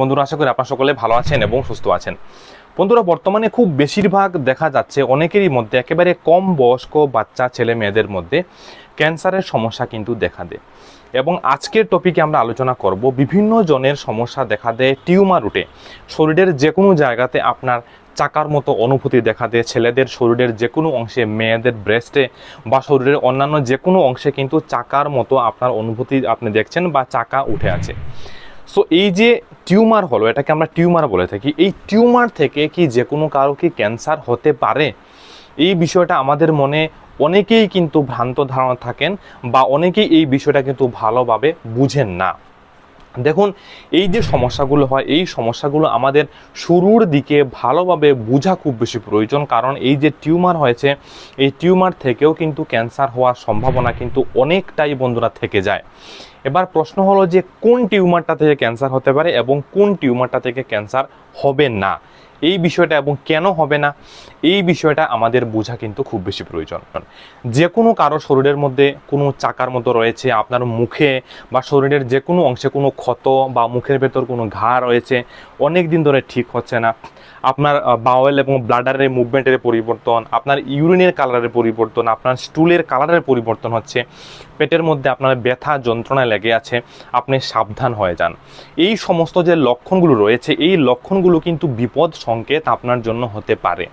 বন্ধুরা আশা করি আপনারা সকলে ভালো আছেন এবং সুস্থ আছেন বন্ধুরা বর্তমানে খুব বেশিরভাগ দেখা যাচ্ছে অনেকেরই মধ্যে একেবারে কম বয়স্ক বাচ্চা ছেলে মেয়েদের মধ্যে ক্যান্সারের সমস্যা কিন্তু দেখা দেয় এবং আজকের টপিকে আমরা আলোচনা করব বিভিন্ন জনের সমস্যা দেখা দেয় টিউমার রুটে শরীরের যে কোনো জায়গাতে আপনার চাকার মতো অনুভূতি দেখা দেয় ছেলেদের শরীরের যে কোনো অংশে মেয়েদের ব্রেস্টে বা শরীরের অন্যান্য যে কোনো অংশে কিন্তু চাকার মতো আপনার অনুভূতি আপনি দেখছেন বা চাকা উঠে আছে সো এই যে টিউমার হলো এটাকে আমরা টিউমার বলে থাকি এই টিউমার থেকে কি যে কোনো কারো কি ক্যান্সার হতে পারে এই বিষয়টা আমাদের মনে অনেকেই কিন্তু ভ্রান্ত ধারণা থাকেন বা অনেকেই এই বিষয়টা কিন্তু ভালোভাবে বুঝেন না দেখুন এই যে সমস্যাগুলো হয় এই সমস্যাগুলো আমাদের শুরুর দিকে ভালোভাবে বোঝা খুব বেশি প্রয়োজন কারণ এই যে টিউমার হয়েছে এই টিউমার থেকেও কিন্তু ক্যান্সার হওয়ার সম্ভাবনা কিন্তু অনেকটাই বন্ধুরা থেকে যায় এবার প্রশ্ন হলো যে কোন টিউমারটা থেকে ক্যান্সার হতে পারে এবং কোন টিউমারটা থেকে ক্যান্সার হবে না এই বিষয়টা এবং কেন হবে না এই বিষয়টা আমাদের বোঝা কিন্তু খুব বেশি প্রয়োজন যে কোনো কারো শরীরের মধ্যে কোনো চাকার মতো রয়েছে আপনার মুখে বা শরীরের যে কোনো অংশে কোনো ক্ষত বা মুখের ভেতর কোনো ঘা রয়েছে অনেক দিন ধরে ঠিক হচ্ছে না আপনার বাওয়েল এবং ব্লাডারের মুভমেন্টের পরিবর্তন আপনার ইউরিনের কালারের পরিবর্তন আপনার স্টুলের কালারের পরিবর্তন হচ্ছে পেটের মধ্যে আপনার ব্যথা যন্ত্রণায় লেগে আছে আপনি সাবধান হয়ে যান এই সমস্ত যে লক্ষণগুলো রয়েছে এই লক্ষণগুলো কিন্তু বিপদ সংকেত আপনার জন্য হতে পারে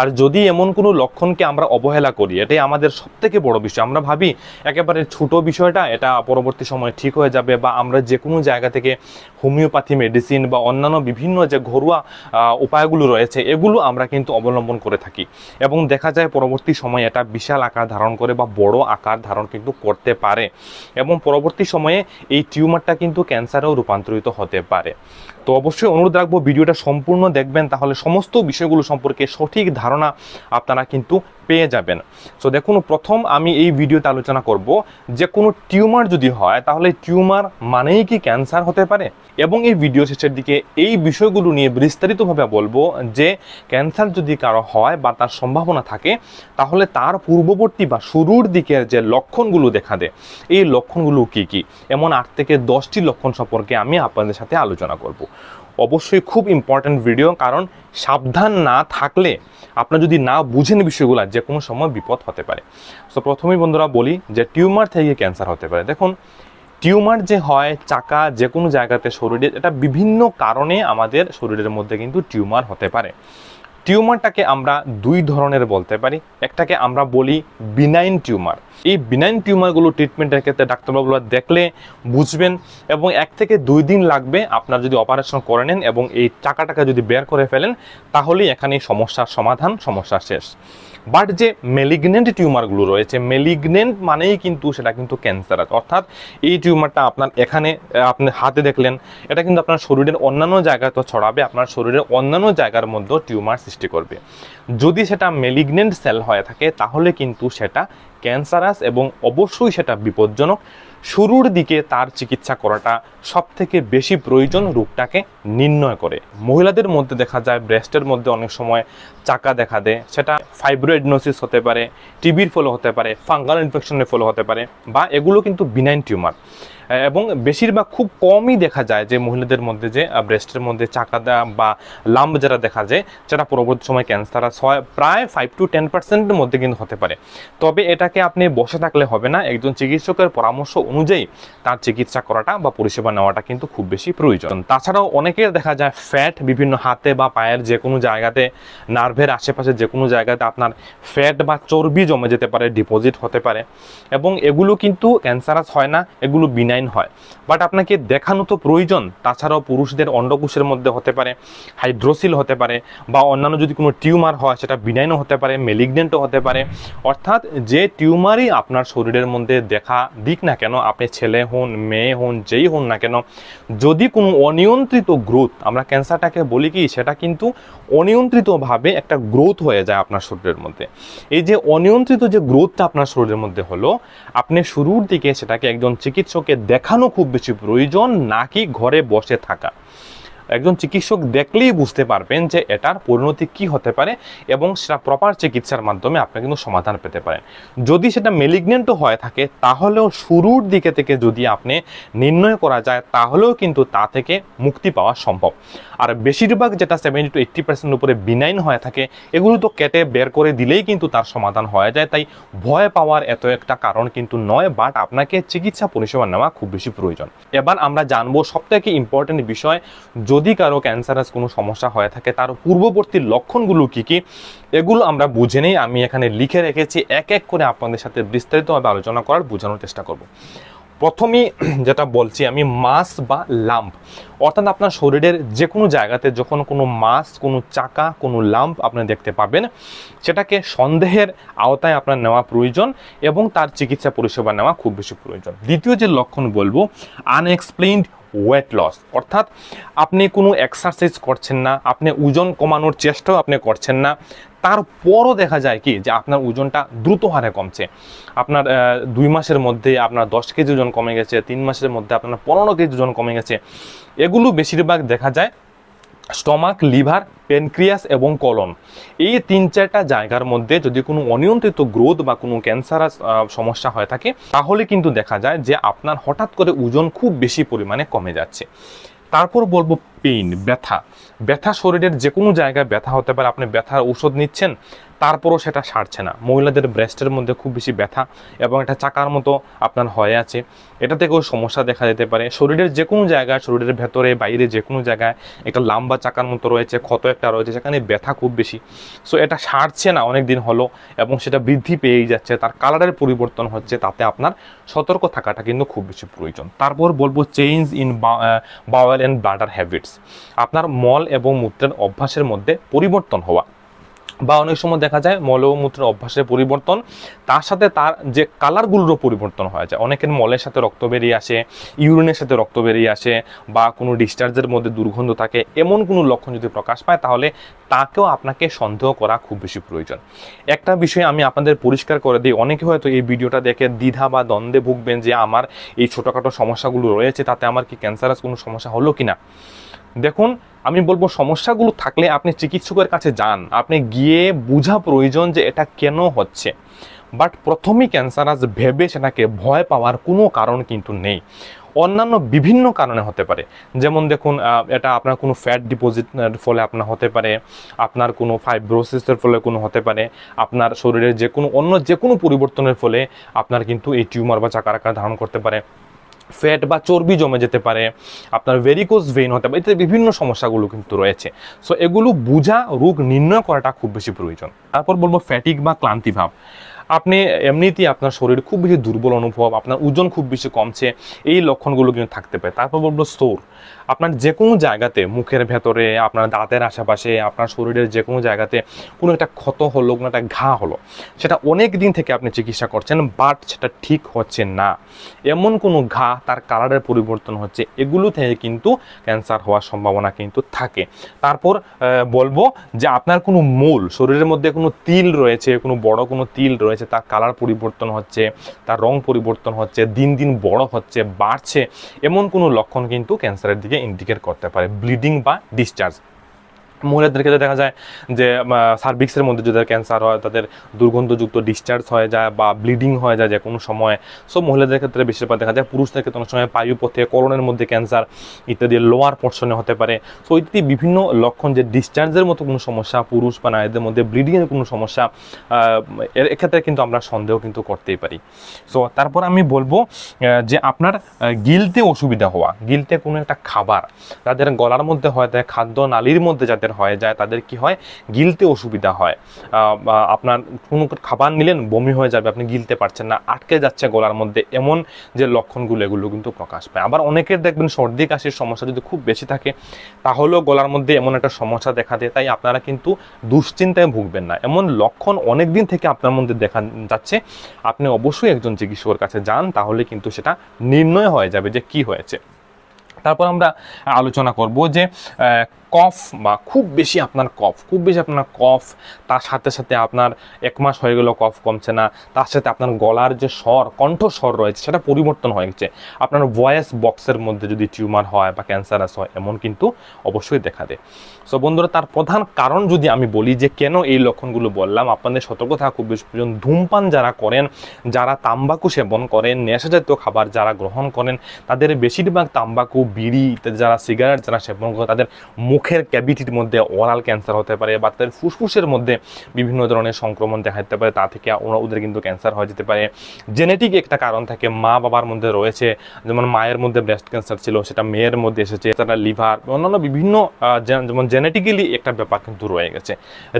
আর যদি এমন কোনো লক্ষণকে আমরা অবহেলা করি এটাই আমাদের সবথেকে বড় বিষয় আমরা ভাবি একেবারে ছোট বিষয়টা এটা পরবর্তী সময়ে ঠিক হয়ে যাবে বা আমরা যে কোনো জায়গা থেকে হোমিওপ্যাথি মেডিসিন বা অন্যান্য বিভিন্ন যে ঘরোয়া উপায় প্রথাগুলো রয়েছে এগুলো আমরা কিন্তু অবলম্বন করে থাকি এবং দেখা যায় পরবর্তী সময়ে এটা বিশাল আকার ধারণ করে বা বড় আকার ধারণ কিন্তু করতে পারে এবং পরবর্তী সময়ে এই টিউমারটা কিন্তু ক্যান্সারেও রূপান্তরিত হতে পারে তো অবশ্যই অনুরোধ রাখবো ভিডিওটা সম্পূর্ণ দেখবেন তাহলে সমস্ত বিষয়গুলো সম্পর্কে সঠিক ধারণা আপনারা কিন্তু পেয়ে যাবেন সো দেখুন প্রথম আমি এই ভিডিওতে আলোচনা করব যে কোনো টিউমার যদি হয় তাহলে টিউমার মানেই কি ক্যান্সার হতে পারে এবং এই ভিডিও শেষের দিকে এই বিষয়গুলো নিয়ে বিস্তারিতভাবে বলবো বলবো যে ক্যান্সার যদি কারো হয় বা তার সম্ভাবনা থাকে তাহলে তার পূর্ববর্তী বা শুরুর দিকের যে লক্ষণগুলো দেখা দেয় এই লক্ষণগুলো কি কি এমন আট থেকে দশটি লক্ষণ সম্পর্কে আমি আপনাদের সাথে আলোচনা করব অবশ্যই খুব ইম্পর্ট্যান্ট ভিডিও কারণ সাবধান না থাকলে আপনার যদি না বুঝেন বিষয়গুলো যে কোনো সময় বিপদ হতে পারে সো প্রথমেই বন্ধুরা বলি যে টিউমার থেকে ক্যান্সার হতে পারে দেখুন টিউমার যে হয় চাকা যে কোনো জায়গাতে শরীরে এটা বিভিন্ন কারণে আমাদের শরীরের মধ্যে কিন্তু টিউমার হতে পারে টিউমারটাকে আমরা দুই ধরনের বলতে পারি একটাকে আমরা বলি বিনাইন টিউমার এই বিনাইন টিউমারগুলো ট্রিটমেন্টের ক্ষেত্রে ডাক্তারবাবুরা দেখলে বুঝবেন এবং এক থেকে দুই দিন লাগবে আপনার যদি অপারেশন করে নেন এবং এই টাকাটাকে যদি বের করে ফেলেন তাহলেই এখানে সমস্যার সমাধান সমস্যা শেষ বাট যে মেলিগনেন্ট টিউমারগুলো রয়েছে মেলিগনেন্ট মানেই কিন্তু সেটা কিন্তু ক্যান্সার আছে অর্থাৎ এই টিউমারটা আপনার এখানে আপনি হাতে দেখলেন এটা কিন্তু আপনার শরীরের অন্যান্য জায়গা তো ছড়াবে আপনার শরীরের অন্যান্য জায়গার মধ্যেও টিউমার সৃষ্টি করবে যদি সেটা মেলিগনেন্ট সেল হয়ে থাকে তাহলে কিন্তু সেটা ক্যান্সারাস এবং অবশ্যই সেটা বিপজ্জনক শুরুর দিকে তার চিকিৎসা করাটা সব থেকে বেশি প্রয়োজন রোগটাকে নির্ণয় করে মহিলাদের মধ্যে দেখা যায় ব্রেস্টের মধ্যে অনেক সময় চাকা দেখা দেয় সেটা ফাইব্রোয়েডনোসিস হতে পারে টিবির ফলে হতে পারে ফাঙ্গাল ইনফেকশনের ফলে হতে পারে বা এগুলো কিন্তু বিনাইন টিউমার এবং বেশিরভাগ খুব কমই দেখা যায় যে মহিলাদের মধ্যে যে ব্রেস্টের মধ্যে চাকা বা লাম্ব যারা দেখা যায় যেটা পরবর্তী সময় ক্যান্সার হয় প্রায় ফাইভ টু টেন পার্সেন্টের মধ্যে কিন্তু হতে পারে তবে এটাকে আপনি বসে থাকলে হবে না একজন চিকিৎসকের পরামর্শ অনুযায়ী তার চিকিৎসা করাটা বা পরিষেবা নেওয়াটা কিন্তু খুব বেশি প্রয়োজন তাছাড়াও অনেকের দেখা যায় ফ্যাট বিভিন্ন হাতে বা পায়ের যে কোনো জায়গাতে নার্ভের আশেপাশে যে কোনো জায়গাতে আপনার ফ্যাট বা চর্বি জমে যেতে পারে ডিপোজিট হতে পারে এবং এগুলো কিন্তু ক্যান্সারাস হয় না এগুলো বিনা বিনাইন হয় বাট আপনাকে দেখানো তো প্রয়োজন তাছাড়াও পুরুষদের অন্ডকোষের মধ্যে হতে পারে হাইড্রোসিল হতে পারে বা অন্যান্য যদি কোনো টিউমার হয় সেটা বিনাইনও হতে পারে মেলিগনেন্টও হতে পারে অর্থাৎ যে টিউমারই আপনার শরীরের মধ্যে দেখা দিক না কেন আপনি ছেলে হন মেয়ে হন যেই হন না কেন যদি কোনো অনিয়ন্ত্রিত গ্রোথ আমরা ক্যান্সারটাকে বলি কি সেটা কিন্তু অনিয়ন্ত্রিতভাবে একটা গ্রোথ হয়ে যায় আপনার শরীরের মধ্যে এই যে অনিয়ন্ত্রিত যে গ্রোথটা আপনার শরীরের মধ্যে হলো আপনি শুরুর দিকে সেটাকে একজন চিকিৎসকের দেখানো খুব বেশি প্রয়োজন নাকি ঘরে বসে থাকা একজন চিকিৎসক দেখলেই বুঝতে পারবেন যে এটার পরিণতি কি হতে পারে এবং সেটা প্রপার চিকিৎসার মাধ্যমে আপনি কিন্তু সমাধান পেতে পারেন যদি সেটা মেলিগনেন্টও হয়ে থাকে তাহলেও শুরুর দিকে থেকে যদি আপনি নির্ণয় করা যায় তাহলেও কিন্তু তা থেকে মুক্তি পাওয়া সম্ভব আর বেশিরভাগ যেটা সেভেন্টি টু এইট্টি পার্সেন্ট উপরে বিনাইন হয়ে থাকে এগুলো তো কেটে বের করে দিলেই কিন্তু তার সমাধান হয়ে যায় তাই ভয় পাওয়ার এত একটা কারণ কিন্তু নয় বাট আপনাকে চিকিৎসা পরিষেবা নেওয়া খুব বেশি প্রয়োজন এবার আমরা জানবো সবথেকে ইম্পর্টেন্ট বিষয় যদি কারো ক্যান্সারাস কোনো সমস্যা হয়ে থাকে তার পূর্ববর্তী লক্ষণগুলো কী কী এগুলো আমরা বুঝে নেই আমি এখানে লিখে রেখেছি এক এক করে আপনাদের সাথে বিস্তারিতভাবে আলোচনা করার বোঝানোর চেষ্টা করব প্রথমেই যেটা বলছি আমি মাস বা লাম্প অর্থাৎ আপনার শরীরের যে কোনো জায়গাতে যখন কোনো মাস কোনো চাকা কোনো লাম্প আপনি দেখতে পাবেন সেটাকে সন্দেহের আওতায় আপনার নেওয়া প্রয়োজন এবং তার চিকিৎসা পরিষেবা নেওয়া খুব বেশি প্রয়োজন দ্বিতীয় যে লক্ষণ বলবো আনএক্সপ্লেইনড ওয়েট লস অর্থাৎ আপনি কোনো এক্সারসাইজ করছেন না আপনি ওজন কমানোর চেষ্টাও আপনি করছেন না তারপরও দেখা যায় কি যে আপনার ওজনটা দ্রুত হারে কমছে আপনার দুই মাসের মধ্যে আপনার দশ কেজি ওজন কমে গেছে তিন মাসের মধ্যে আপনার পনেরো কেজি ওজন কমে গেছে এগুলো বেশিরভাগ দেখা যায় স্টমাক লিভার পেনক্রিয়াস এবং কলম এই তিন চারটা জায়গার মধ্যে যদি কোনো অনিয়ন্ত্রিত গ্রোথ বা কোনো ক্যান্সারাস সমস্যা হয়ে থাকে তাহলে কিন্তু দেখা যায় যে আপনার হঠাৎ করে ওজন খুব বেশি পরিমাণে কমে যাচ্ছে তারপর বলবো পেইন ব্যথা ব্যথা শরীরের যে কোনো জায়গায় ব্যথা হতে পারে আপনি ব্যথার ঔষধ নিচ্ছেন তারপরও সেটা সারছে না মহিলাদের ব্রেস্টের মধ্যে খুব বেশি ব্যথা এবং এটা চাকার মতো আপনার হয়ে আছে এটা থেকেও সমস্যা দেখা যেতে পারে শরীরের যে কোনো জায়গায় শরীরের ভেতরে বাইরে যে কোনো জায়গায় একটা লাম্বা চাকার মতো রয়েছে ক্ষত একটা রয়েছে সেখানে ব্যথা খুব বেশি সো এটা সারছে না অনেক দিন হলো এবং সেটা বৃদ্ধি পেয়েই যাচ্ছে তার কালারের পরিবর্তন হচ্ছে তাতে আপনার সতর্ক থাকাটা কিন্তু খুব বেশি প্রয়োজন তারপর বলবো change in bowel and bladder habits আপনার মল এবং মূত্রের অভ্যাসের মধ্যে পরিবর্তন হওয়া বা অনেক সময় দেখা যায় মলমূত্রের অভ্যাসের পরিবর্তন তার সাথে তার যে কালারগুলোরও পরিবর্তন হয়ে যায় অনেকের মলের সাথে রক্ত বেরিয়ে আসে ইউরিনের সাথে রক্ত বেরিয়ে আসে বা কোনো ডিসচার্জের মধ্যে দুর্গন্ধ থাকে এমন কোনো লক্ষণ যদি প্রকাশ পায় তাহলে তাকেও আপনাকে সন্দেহ করা খুব বেশি প্রয়োজন একটা বিষয় আমি আপনাদের পরিষ্কার করে দিই অনেকে হয়তো এই ভিডিওটা দেখে দ্বিধা বা দ্বন্দ্বে ভুগবেন যে আমার এই ছোটোখাটো সমস্যাগুলো রয়েছে তাতে আমার কি ক্যান্সারাস কোনো সমস্যা হলো কি না দেখুন আমি বলবো সমস্যাগুলো থাকলে আপনি চিকিৎসকের কাছে যান আপনি গিয়ে বোঝা প্রয়োজন যে এটা কেন হচ্ছে বাট প্রথমেই ক্যান্সার আজ ভেবে সেটাকে ভয় পাওয়ার কোনো কারণ কিন্তু নেই অন্যান্য বিভিন্ন কারণে হতে পারে যেমন দেখুন এটা আপনার কোনো ফ্যাট ডিপোজিটের ফলে আপনার হতে পারে আপনার কোনো ফাইব্রোসিসের ফলে কোনো হতে পারে আপনার শরীরের যে কোনো অন্য যে কোনো পরিবর্তনের ফলে আপনার কিন্তু এই টিউমার বা চাকার আকার ধারণ করতে পারে ফ্যাট বা চর্বি জমে যেতে পারে আপনার ভেরিকোস ভেইন হতে পারে ইত্যাদি বিভিন্ন সমস্যাগুলো কিন্তু রয়েছে সো এগুলো বোঝা রোগ নির্ণয় করাটা খুব বেশি প্রয়োজন তারপর বলবো ফ্যাটিক বা ক্লান্তিভাব আপনি এমনিতেই আপনার শরীর খুব বেশি দুর্বল অনুভব আপনার ওজন খুব বেশি কমছে এই লক্ষণগুলো কিন্তু থাকতে পারে তারপর বলবো সোর আপনার যে কোনো জায়গাতে মুখের ভেতরে আপনার দাঁতের আশেপাশে আপনার শরীরের যে কোনো জায়গাতে কোনো একটা ক্ষত হলো কোনো একটা ঘা হলো সেটা অনেক দিন থেকে আপনি চিকিৎসা করছেন বাট সেটা ঠিক হচ্ছে না এমন কোনো ঘা তার কালারের পরিবর্তন হচ্ছে এগুলো থেকে কিন্তু ক্যান্সার হওয়ার সম্ভাবনা কিন্তু থাকে তারপর বলবো যে আপনার কোনো মূল শরীরের মধ্যে কোনো তিল রয়েছে কোনো বড় কোনো তিল রয়েছে রয়েছে তার কালার পরিবর্তন হচ্ছে তার রং পরিবর্তন হচ্ছে দিন দিন বড় হচ্ছে বাড়ছে এমন কোনো লক্ষণ কিন্তু ক্যান্সারের দিকে ইন্ডিকেট করতে পারে ব্লিডিং বা ডিসচার্জ মহিলাদের ক্ষেত্রে দেখা যায় যে সার্ভিক্সের মধ্যে যদি ক্যান্সার হয় তাদের দুর্গন্ধযুক্ত ডিসচার্জ হয়ে যায় বা ব্লিডিং হয়ে যায় যে কোনো সময় সব মহিলাদের ক্ষেত্রে বেশিরভাগ দেখা যায় পুরুষদের ক্ষেত্রে অনেক সময় পায়ুপথে করণের মধ্যে ক্যান্সার ইত্যাদি লোয়ার পোর্শনে হতে পারে সো ইত্যাদি বিভিন্ন লক্ষণ যে ডিসচার্জের মতো কোনো সমস্যা পুরুষ বা নারীদের মধ্যে ব্লিডিংয়ের কোনো সমস্যা এর এক্ষেত্রে কিন্তু আমরা সন্দেহ কিন্তু করতেই পারি সো তারপর আমি বলবো যে আপনার গিলতে অসুবিধা হওয়া গিলতে কোনো একটা খাবার যাদের গলার মধ্যে হয় তাদের খাদ্য নালির মধ্যে যাদের হয়ে যায় তাদের কি হয় গিলতে অসুবিধা হয় আপনার কোনো খাবার নিলেন বমি হয়ে যাবে আপনি গিলতে পারছেন না আটকে যাচ্ছে গলার মধ্যে এমন যে লক্ষণগুলো এগুলো কিন্তু প্রকাশ পায় আবার অনেকের দেখবেন সর্দি কাশির সমস্যা যদি খুব বেশি থাকে তাহলেও গলার মধ্যে এমন একটা সমস্যা দেখা দেয় তাই আপনারা কিন্তু দুশ্চিন্তায় ভুগবেন না এমন লক্ষণ অনেক দিন থেকে আপনার মধ্যে দেখা যাচ্ছে আপনি অবশ্যই একজন চিকিৎসকের কাছে যান তাহলে কিন্তু সেটা নির্ণয় হয়ে যাবে যে কি হয়েছে তারপর আমরা আলোচনা করব যে কফ বা খুব বেশি আপনার কফ খুব বেশি আপনার কফ তার সাথে সাথে আপনার এক মাস হয়ে গেলেও কফ কমছে না তার সাথে আপনার গলার যে স্বর কণ্ঠস্বর রয়েছে সেটা পরিবর্তন হয়েছে আপনার ভয়েস বক্সের মধ্যে যদি টিউমার হয় বা ক্যান্সারাস হয় এমন কিন্তু অবশ্যই দেখা দেয় সো বন্ধুরা তার প্রধান কারণ যদি আমি বলি যে কেন এই লক্ষণগুলো বললাম আপনাদের সতর্ক থাকা খুব বেশি প্রয়োজন ধূমপান যারা করেন যারা তাম্বাকু সেবন করেন নেশাজাতীয় খাবার যারা গ্রহণ করেন তাদের বেশিরভাগ তাম্বাকু বিড়ি যারা সিগারেট যারা সেবন করে তাদের মুখের ক্যাভিটির মধ্যে ওরাল ক্যান্সার হতে পারে বা তাদের ফুসফুসের মধ্যে বিভিন্ন ধরনের সংক্রমণ দেখা যেতে পারে তা থেকে ওদের কিন্তু ক্যান্সার হয়ে যেতে পারে জেনেটিক একটা কারণ থাকে মা বাবার মধ্যে রয়েছে যেমন মায়ের মধ্যে ব্রেস্ট ক্যান্সার ছিল সেটা মেয়ের মধ্যে এসেছে তারা লিভার অন্যান্য বিভিন্ন যেমন জেনেটিক্যালি একটা ব্যাপার কিন্তু রয়ে গেছে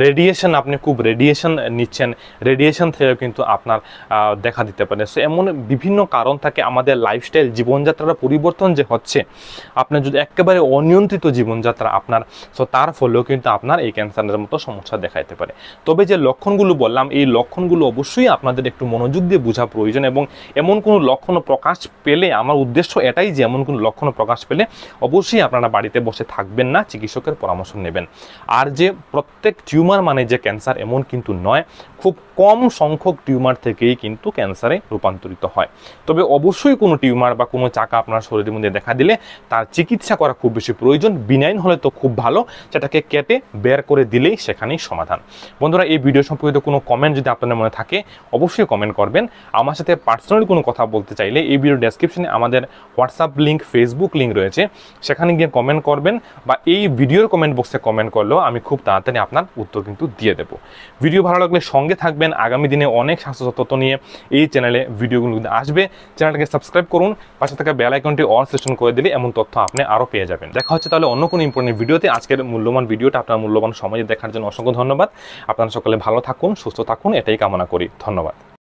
রেডিয়েশন আপনি খুব রেডিয়েশন নিচ্ছেন রেডিয়েশন থেকেও কিন্তু আপনার দেখা দিতে পারে সো এমন বিভিন্ন কারণ থাকে আমাদের লাইফস্টাইল জীবনযাত্রার পরিবর্তন যে হচ্ছে আপনার যদি একেবারে অনিয়ন্ত্রিত জীবনযাত্রা আপনার সো তার ফলেও কিন্তু আপনার এই ক্যান্সারের মতো সমস্যা দেখাইতে পারে তবে যে লক্ষণগুলো বললাম এই লক্ষণগুলো অবশ্যই আপনাদের একটু মনোযোগ দিয়ে বোঝা প্রয়োজন এবং এমন কোনো লক্ষণ প্রকাশ পেলে আমার উদ্দেশ্য এটাই যে এমন কোনো লক্ষণ প্রকাশ পেলে অবশ্যই আপনারা বাড়িতে বসে থাকবেন না চিকিৎসকের পরামর্শ নেবেন আর যে প্রত্যেক টিউমার মানে যে ক্যান্সার এমন কিন্তু নয় খুব কম সংখ্যক টিউমার থেকেই কিন্তু ক্যান্সারে রূপান্তরিত হয় তবে অবশ্যই কোনো টিউমার বা কোনো চাকা আপনার শরীরের মধ্যে দেখা দিলে তার চিকিৎসা করা খুব বেশি প্রয়োজন বিনাইন হলে তো খুব ভালো সেটাকে কেটে বের করে দিলেই সেখানেই সমাধান বন্ধুরা এই ভিডিও সম্পর্কিত কোনো কমেন্ট যদি আপনাদের মনে থাকে অবশ্যই কমেন্ট করবেন আমার সাথে পার্সোনালি কোনো কথা বলতে চাইলে এই ভিডিও ডেসক্রিপশনে আমাদের হোয়াটসঅ্যাপ লিঙ্ক ফেসবুক লিঙ্ক রয়েছে সেখানে গিয়ে কমেন্ট করবেন বা এই ভিডিওর কমেন্ট বক্সে কমেন্ট করলেও আমি খুব তাড়াতাড়ি আপনার উত্তর কিন্তু দিয়ে দেবো ভিডিও ভালো লাগলে সঙ্গে সঙ্গে থাকবেন আগামী দিনে অনেক স্বাস্থ্য তথ্য নিয়ে এই চ্যানেলে ভিডিওগুলো আসবে চ্যানেলটাকে সাবস্ক্রাইব করুন পাশে থাকা বেল আইকনটি অল সেশন করে দিলে এমন তথ্য আপনি আরও পেয়ে যাবেন দেখা হচ্ছে তাহলে অন্য কোনো ইম্পর্টেন্ট ভিডিওতে আজকের মূল্যবান ভিডিওটা আপনার মূল্যবান সময় দেখার জন্য অসংখ্য ধন্যবাদ আপনারা সকলে ভালো থাকুন সুস্থ থাকুন এটাই কামনা করি ধন্যবাদ